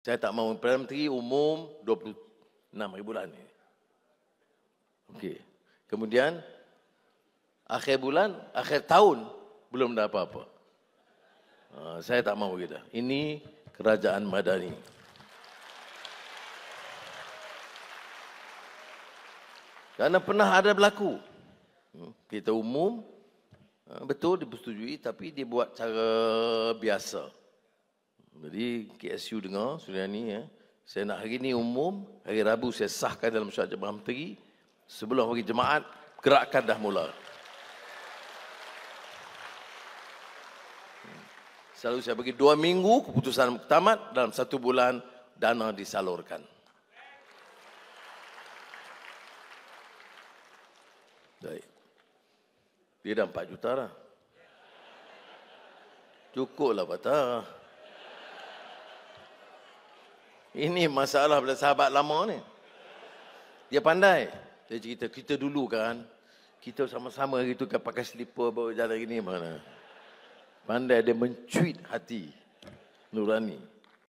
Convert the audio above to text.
Saya tak mahu Perdana Menteri umum 26 hari bulan ni. Okey. Kemudian akhir bulan, akhir tahun belum ada apa-apa. Ha, saya tak mahu kita. Ini kerajaan madani. Karena pernah ada berlaku. Hmm, kita umum, ha, betul dipersetujui tapi dibuat cara biasa. Jadi KSU dengar Suriani ya. Saya nak hari ini umum, hari Rabu saya sahkan dalam syarat jemaah menteri. Sebelum pergi jemaat, gerakan dah mula. Selalu saya bagi dua minggu keputusan tamat dalam satu bulan dana disalurkan. Baik. Dia dah 4 juta lah. Cukup lah patah. Ini masalah bila sahabat lama ni. Dia pandai. Dia cerita, kita dulu kan. Kita sama-sama gitu kan pakai slipper bawa jalan gini mana. Pandai dia mencuit hati. Nurani.